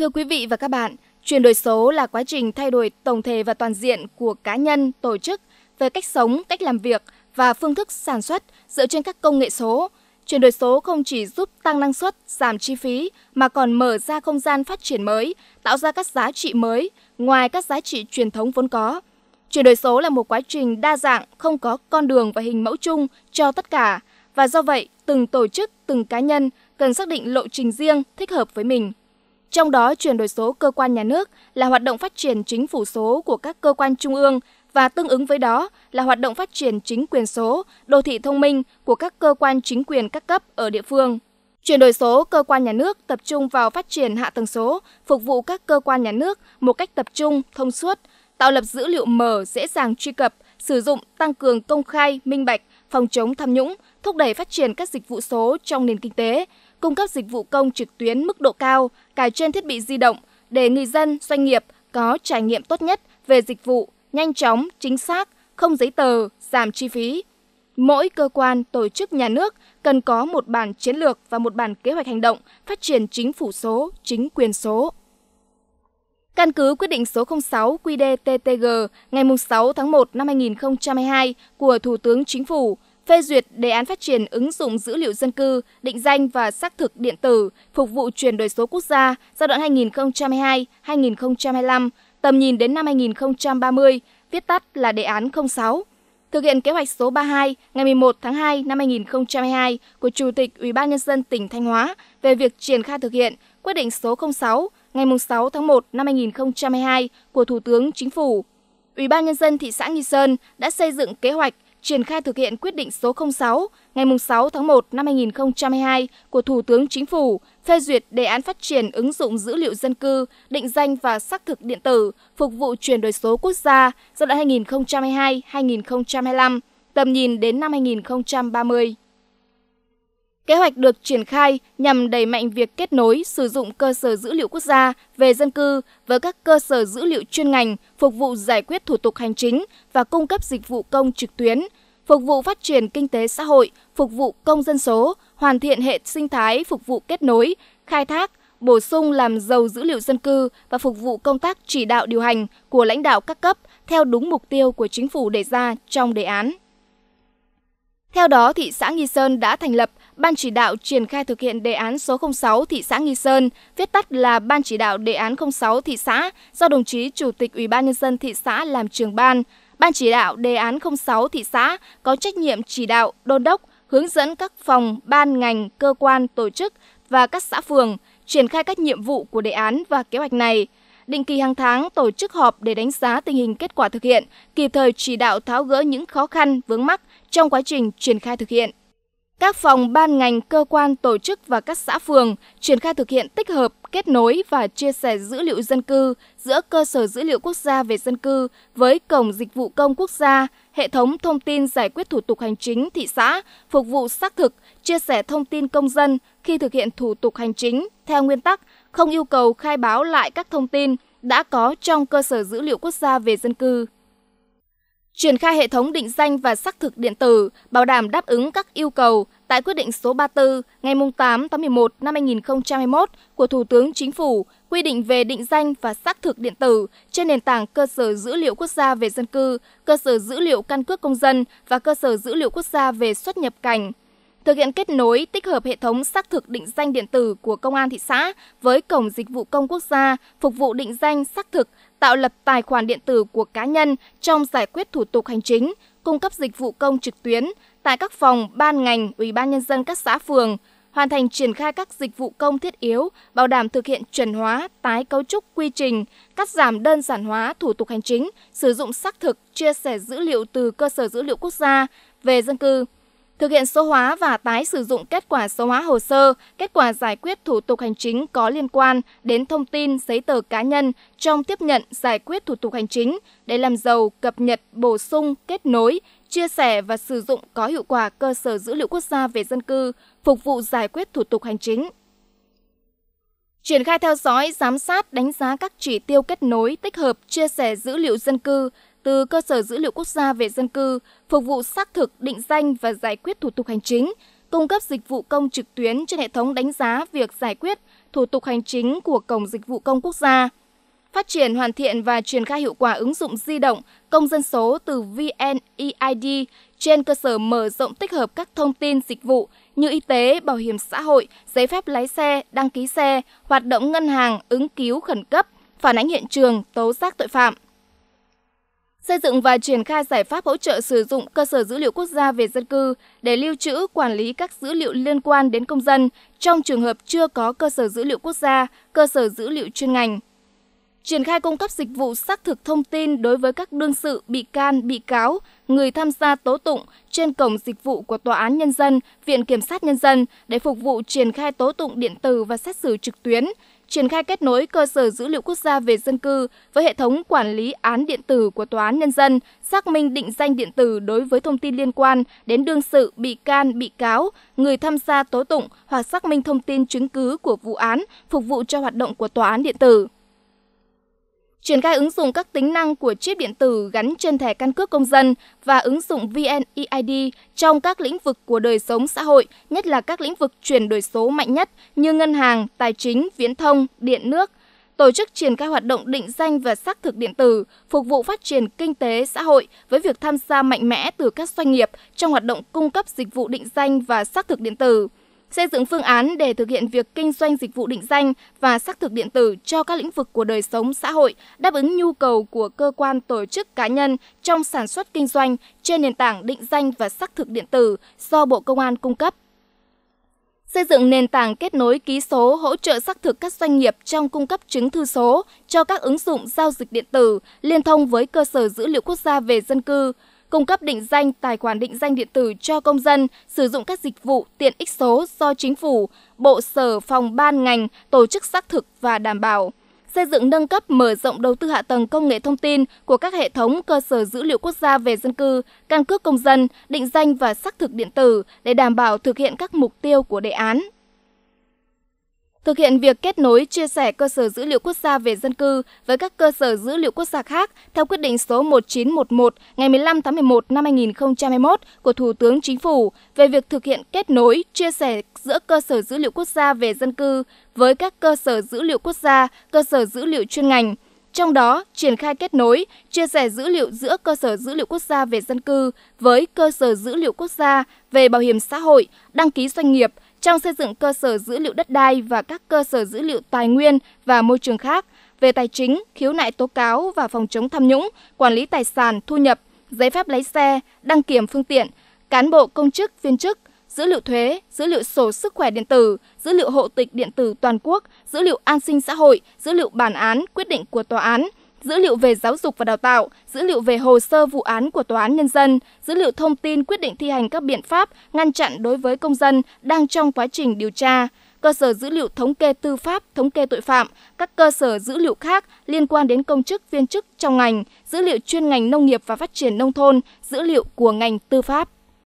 Thưa quý vị và các bạn, chuyển đổi số là quá trình thay đổi tổng thể và toàn diện của cá nhân, tổ chức về cách sống, cách làm việc và phương thức sản xuất dựa trên các công nghệ số. Chuyển đổi số không chỉ giúp tăng năng suất, giảm chi phí mà còn mở ra không gian phát triển mới, tạo ra các giá trị mới ngoài các giá trị truyền thống vốn có. Chuyển đổi số là một quá trình đa dạng, không có con đường và hình mẫu chung cho tất cả và do vậy, từng tổ chức, từng cá nhân cần xác định lộ trình riêng thích hợp với mình. Trong đó, chuyển đổi số cơ quan nhà nước là hoạt động phát triển chính phủ số của các cơ quan trung ương và tương ứng với đó là hoạt động phát triển chính quyền số, đô thị thông minh của các cơ quan chính quyền các cấp ở địa phương. Chuyển đổi số cơ quan nhà nước tập trung vào phát triển hạ tầng số, phục vụ các cơ quan nhà nước một cách tập trung, thông suốt, tạo lập dữ liệu mở dễ dàng truy cập, sử dụng, tăng cường công khai, minh bạch, phòng chống tham nhũng, thúc đẩy phát triển các dịch vụ số trong nền kinh tế, cung cấp dịch vụ công trực tuyến mức độ cao, cài trên thiết bị di động để người dân, doanh nghiệp có trải nghiệm tốt nhất về dịch vụ, nhanh chóng, chính xác, không giấy tờ, giảm chi phí. Mỗi cơ quan, tổ chức nhà nước cần có một bản chiến lược và một bản kế hoạch hành động phát triển chính phủ số, chính quyền số. Căn cứ quyết định số 06 QĐ-TTG ngày 6 tháng 1 năm 2022 của Thủ tướng Chính phủ phê duyệt đề án phát triển ứng dụng dữ liệu dân cư, định danh và xác thực điện tử phục vụ chuyển đổi số quốc gia giai đoạn 2022-2025, tầm nhìn đến năm 2030, viết tắt là đề án 06. Thực hiện kế hoạch số 32 ngày 11 tháng 2 năm 2022 của Chủ tịch Ủy ban nhân dân tỉnh Thanh Hóa về việc triển khai thực hiện quyết định số 06 ngày 6 tháng 1 năm 2022 của Thủ tướng Chính phủ. Ủy ban nhân dân thị xã Nghi Sơn đã xây dựng kế hoạch triển khai thực hiện quyết định số 06 ngày 6 tháng 1 năm 2022 của Thủ tướng Chính phủ phê duyệt đề án phát triển ứng dụng dữ liệu dân cư, định danh và xác thực điện tử phục vụ chuyển đổi số quốc gia giai đoạn 2022-2025, tầm nhìn đến năm 2030. Kế hoạch được triển khai nhằm đẩy mạnh việc kết nối sử dụng cơ sở dữ liệu quốc gia về dân cư với các cơ sở dữ liệu chuyên ngành phục vụ giải quyết thủ tục hành chính và cung cấp dịch vụ công trực tuyến, phục vụ phát triển kinh tế xã hội, phục vụ công dân số, hoàn thiện hệ sinh thái phục vụ kết nối, khai thác, bổ sung làm giàu dữ liệu dân cư và phục vụ công tác chỉ đạo điều hành của lãnh đạo các cấp theo đúng mục tiêu của chính phủ đề ra trong đề án. Theo đó, thị xã Nghi Sơn đã thành lập Ban chỉ đạo triển khai thực hiện đề án số 06 thị xã Nghi Sơn, viết tắt là Ban chỉ đạo đề án 06 thị xã do đồng chí Chủ tịch Ủy ban nhân dân thị xã làm trưởng ban. Ban chỉ đạo đề án 06 thị xã có trách nhiệm chỉ đạo, đôn đốc, hướng dẫn các phòng, ban ngành, cơ quan, tổ chức và các xã phường triển khai các nhiệm vụ của đề án và kế hoạch này định kỳ hàng tháng tổ chức họp để đánh giá tình hình kết quả thực hiện, kịp thời chỉ đạo tháo gỡ những khó khăn vướng mắc trong quá trình triển khai thực hiện các phòng, ban ngành, cơ quan, tổ chức và các xã phường triển khai thực hiện tích hợp, kết nối và chia sẻ dữ liệu dân cư giữa cơ sở dữ liệu quốc gia về dân cư với cổng dịch vụ công quốc gia, hệ thống thông tin giải quyết thủ tục hành chính thị xã, phục vụ xác thực, chia sẻ thông tin công dân khi thực hiện thủ tục hành chính theo nguyên tắc không yêu cầu khai báo lại các thông tin đã có trong cơ sở dữ liệu quốc gia về dân cư triển khai hệ thống định danh và xác thực điện tử, bảo đảm đáp ứng các yêu cầu tại quyết định số 34 ngày 8 tháng 11 năm 2021 của Thủ tướng Chính phủ quy định về định danh và xác thực điện tử trên nền tảng cơ sở dữ liệu quốc gia về dân cư, cơ sở dữ liệu căn cước công dân và cơ sở dữ liệu quốc gia về xuất nhập cảnh. Thực hiện kết nối tích hợp hệ thống xác thực định danh điện tử của công an thị xã với cổng dịch vụ công quốc gia phục vụ định danh xác thực tạo lập tài khoản điện tử của cá nhân trong giải quyết thủ tục hành chính, cung cấp dịch vụ công trực tuyến tại các phòng, ban ngành, ủy ban nhân dân các xã phường, hoàn thành triển khai các dịch vụ công thiết yếu, bảo đảm thực hiện chuẩn hóa, tái cấu trúc quy trình, cắt giảm đơn giản hóa thủ tục hành chính, sử dụng xác thực, chia sẻ dữ liệu từ cơ sở dữ liệu quốc gia về dân cư, thực hiện số hóa và tái sử dụng kết quả số hóa hồ sơ, kết quả giải quyết thủ tục hành chính có liên quan đến thông tin giấy tờ cá nhân trong tiếp nhận giải quyết thủ tục hành chính để làm giàu, cập nhật, bổ sung, kết nối, chia sẻ và sử dụng có hiệu quả cơ sở dữ liệu quốc gia về dân cư, phục vụ giải quyết thủ tục hành chính triển khai theo dõi, giám sát, đánh giá các chỉ tiêu kết nối, tích hợp, chia sẻ dữ liệu dân cư, từ cơ sở dữ liệu quốc gia về dân cư, phục vụ xác thực, định danh và giải quyết thủ tục hành chính, cung cấp dịch vụ công trực tuyến trên hệ thống đánh giá việc giải quyết thủ tục hành chính của Cổng Dịch vụ Công Quốc gia. Phát triển hoàn thiện và triển khai hiệu quả ứng dụng di động công dân số từ VNEID trên cơ sở mở rộng tích hợp các thông tin dịch vụ như y tế, bảo hiểm xã hội, giấy phép lái xe, đăng ký xe, hoạt động ngân hàng, ứng cứu khẩn cấp, phản ánh hiện trường, tố giác tội phạm – xây dựng và triển khai giải pháp hỗ trợ sử dụng cơ sở dữ liệu quốc gia về dân cư để lưu trữ quản lý các dữ liệu liên quan đến công dân trong trường hợp chưa có cơ sở dữ liệu quốc gia, cơ sở dữ liệu chuyên ngành. Triển khai cung cấp dịch vụ xác thực thông tin đối với các đương sự, bị can, bị cáo, người tham gia tố tụng trên cổng dịch vụ của Tòa án Nhân dân, Viện Kiểm sát Nhân dân để phục vụ triển khai tố tụng điện tử và xét xử trực tuyến, triển khai kết nối cơ sở dữ liệu quốc gia về dân cư với hệ thống quản lý án điện tử của Tòa án Nhân dân, xác minh định danh điện tử đối với thông tin liên quan đến đương sự, bị can, bị cáo, người tham gia tố tụng hoặc xác minh thông tin chứng cứ của vụ án phục vụ cho hoạt động của tòa án điện tử triển khai ứng dụng các tính năng của chip điện tử gắn trên thẻ căn cước công dân và ứng dụng VNeID trong các lĩnh vực của đời sống xã hội, nhất là các lĩnh vực chuyển đổi số mạnh nhất như ngân hàng, tài chính, viễn thông, điện nước, tổ chức triển khai hoạt động định danh và xác thực điện tử, phục vụ phát triển kinh tế xã hội với việc tham gia mạnh mẽ từ các doanh nghiệp trong hoạt động cung cấp dịch vụ định danh và xác thực điện tử xây dựng phương án để thực hiện việc kinh doanh dịch vụ định danh và xác thực điện tử cho các lĩnh vực của đời sống xã hội, đáp ứng nhu cầu của cơ quan tổ chức cá nhân trong sản xuất kinh doanh trên nền tảng định danh và xác thực điện tử do Bộ Công an cung cấp xây dựng nền tảng kết nối ký số hỗ trợ xác thực các doanh nghiệp trong cung cấp chứng thư số cho các ứng dụng giao dịch điện tử liên thông với cơ sở dữ liệu quốc gia về dân cư cung cấp định danh, tài khoản định danh điện tử cho công dân sử dụng các dịch vụ tiện ích số do chính phủ, bộ sở, phòng ban ngành tổ chức xác thực và đảm bảo xây dựng nâng cấp mở rộng đầu tư hạ tầng công nghệ thông tin của các hệ thống cơ sở dữ liệu quốc gia về dân cư, căn cước công dân, định danh và xác thực điện tử để đảm bảo thực hiện các mục tiêu của đề án. Thực hiện việc kết nối chia sẻ cơ sở dữ liệu quốc gia về dân cư với các cơ sở dữ liệu quốc gia khác theo quyết định số 1911 ngày 15 tháng 11 năm 2021 của Thủ tướng Chính phủ về việc thực hiện kết nối chia sẻ giữa cơ sở dữ liệu quốc gia về dân cư với các cơ sở dữ liệu quốc gia, cơ sở dữ liệu chuyên ngành trong đó triển khai kết nối, chia sẻ dữ liệu giữa cơ sở dữ liệu quốc gia về dân cư với cơ sở dữ liệu quốc gia về bảo hiểm xã hội, đăng ký doanh nghiệp, trong xây dựng cơ sở dữ liệu đất đai và các cơ sở dữ liệu tài nguyên và môi trường khác về tài chính, khiếu nại tố cáo và phòng chống tham nhũng, quản lý tài sản, thu nhập, giấy phép lái xe, đăng kiểm phương tiện, cán bộ công chức, viên chức, dữ liệu thuế, dữ liệu sổ sức khỏe điện tử, dữ liệu hộ tịch điện tử toàn quốc, dữ liệu an sinh xã hội, dữ liệu bản án, quyết định của tòa án – dữ liệu về giáo dục và đào tạo, dữ liệu về hồ sơ vụ án của Tòa án Nhân dân, dữ liệu thông tin quyết định thi hành các biện pháp ngăn chặn đối với công dân đang trong quá trình điều tra, cơ sở dữ liệu thống kê tư pháp, thống kê tội phạm, các cơ sở dữ liệu khác liên quan đến công chức viên chức trong ngành, dữ liệu chuyên ngành nông nghiệp và phát triển nông thôn, dữ liệu của ngành tư pháp.